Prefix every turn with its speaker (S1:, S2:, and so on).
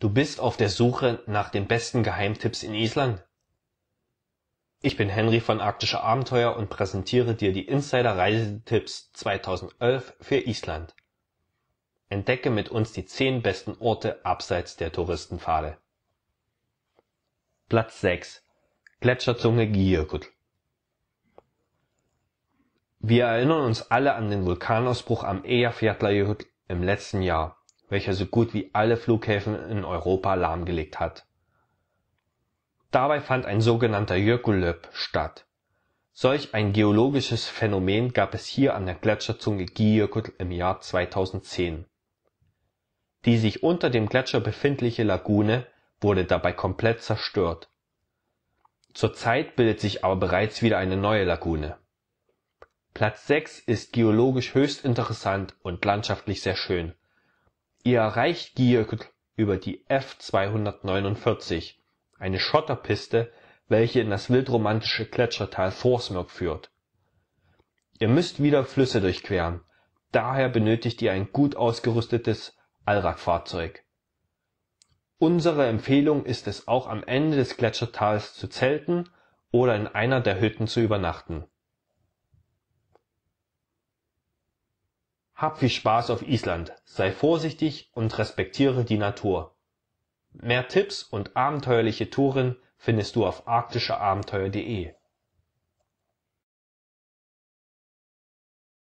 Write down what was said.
S1: Du bist auf der Suche nach den besten Geheimtipps in Island? Ich bin Henry von Arktischer Abenteuer und präsentiere dir die Insider Reisetipps 2011 für Island. Entdecke mit uns die 10 besten Orte abseits der Touristenpfade. Platz 6 Gletscherzunge Giergut Wir erinnern uns alle an den Vulkanausbruch am Eyjafjallajökull im letzten Jahr welcher so gut wie alle Flughäfen in Europa lahmgelegt hat. Dabei fand ein sogenannter Jökulhlaup statt. Solch ein geologisches Phänomen gab es hier an der Gletscherzunge Giyökull im Jahr 2010. Die sich unter dem Gletscher befindliche Lagune wurde dabei komplett zerstört. Zurzeit bildet sich aber bereits wieder eine neue Lagune. Platz 6 ist geologisch höchst interessant und landschaftlich sehr schön Ihr erreicht Giel über die F249, eine Schotterpiste, welche in das wildromantische Gletschertal Forsmark führt. Ihr müsst wieder Flüsse durchqueren, daher benötigt ihr ein gut ausgerüstetes Allradfahrzeug. Unsere Empfehlung ist es auch am Ende des Gletschertals zu zelten oder in einer der Hütten zu übernachten Hab viel Spaß auf Island, sei vorsichtig und respektiere die Natur. Mehr Tipps und abenteuerliche Touren findest du auf arktischeabenteuer.de